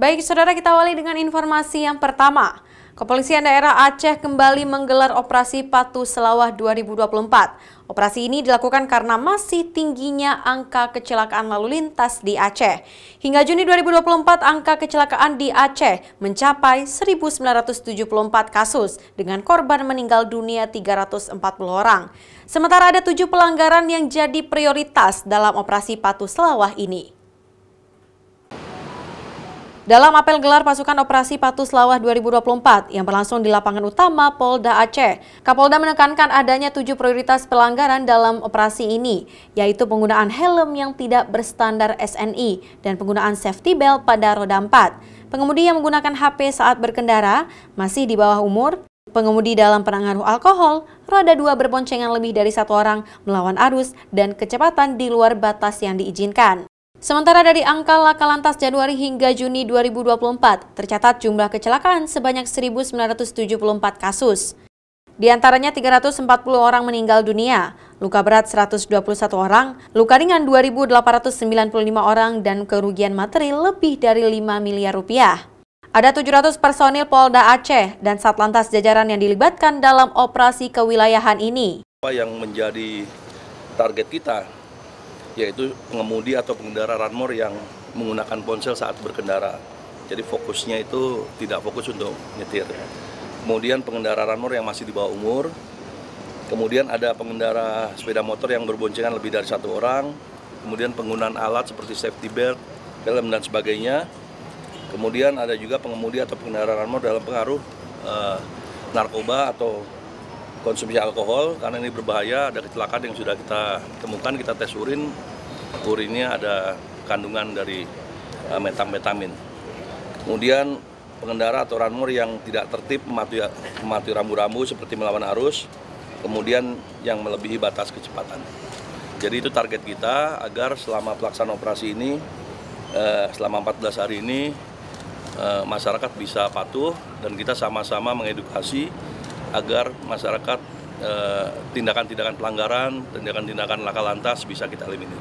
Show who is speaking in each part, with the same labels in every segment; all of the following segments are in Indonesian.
Speaker 1: Baik, saudara kita awali dengan informasi yang pertama. Kepolisian daerah Aceh kembali menggelar operasi Patu Selawah 2024. Operasi ini dilakukan karena masih tingginya angka kecelakaan lalu lintas di Aceh. Hingga Juni 2024, angka kecelakaan di Aceh mencapai 1.974 kasus dengan korban meninggal dunia 340 orang. Sementara ada tujuh pelanggaran yang jadi prioritas dalam operasi Patu Selawah ini. Dalam apel gelar pasukan operasi Patu Selawah 2024 yang berlangsung di lapangan utama Polda Aceh, Kapolda menekankan adanya tujuh prioritas pelanggaran dalam operasi ini, yaitu penggunaan helm yang tidak berstandar SNI dan penggunaan safety belt pada roda 4. Pengemudi yang menggunakan HP saat berkendara masih di bawah umur, pengemudi dalam penanganan alkohol, roda dua berboncengan lebih dari satu orang melawan arus, dan kecepatan di luar batas yang diizinkan. Sementara dari angka laka lantas Januari hingga Juni 2024, tercatat jumlah kecelakaan sebanyak 1.974 kasus. Di antaranya 340 orang meninggal dunia, luka berat 121 orang, luka ringan 2.895 orang, dan kerugian materi lebih dari 5 miliar rupiah. Ada 700 personil Polda Aceh dan Satlantas jajaran yang dilibatkan dalam operasi kewilayahan ini.
Speaker 2: Apa yang menjadi target kita yaitu pengemudi atau pengendara ranmor yang menggunakan ponsel saat berkendara. Jadi fokusnya itu tidak fokus untuk nyetir. Kemudian pengendara ranmor yang masih di bawah umur. Kemudian ada pengendara sepeda motor yang berboncengan lebih dari satu orang. Kemudian penggunaan alat seperti safety belt, helm dan sebagainya. Kemudian ada juga pengemudi atau pengendara ranmor dalam pengaruh uh, narkoba atau konsumsi alkohol karena ini berbahaya ada kecelakaan yang sudah kita temukan kita tes urin urinnya ada kandungan dari uh, eh, metametamin kemudian pengendara atau runner yang tidak tertib mematuhi, rambu-rambu seperti melawan arus kemudian yang melebihi batas kecepatan jadi itu target kita agar selama pelaksanaan operasi ini uh, selama 14 hari ini uh, masyarakat bisa patuh dan kita sama-sama mengedukasi agar masyarakat eh, tindakan-tindakan pelanggaran, tindakan-tindakan laka lantas bisa kita eliminir.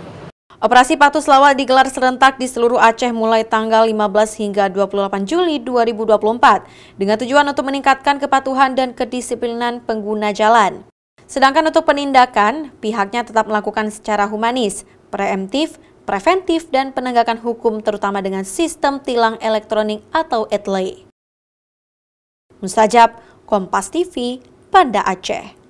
Speaker 1: Operasi Patuh Selawat digelar serentak di seluruh Aceh mulai tanggal 15 hingga 28 Juli 2024 dengan tujuan untuk meningkatkan kepatuhan dan kedisiplinan pengguna jalan. Sedangkan untuk penindakan, pihaknya tetap melakukan secara humanis, preemptif, preventif, dan penegakan hukum terutama dengan sistem tilang elektronik atau ETLE. Mustajab, Kompas TV, Banda Aceh.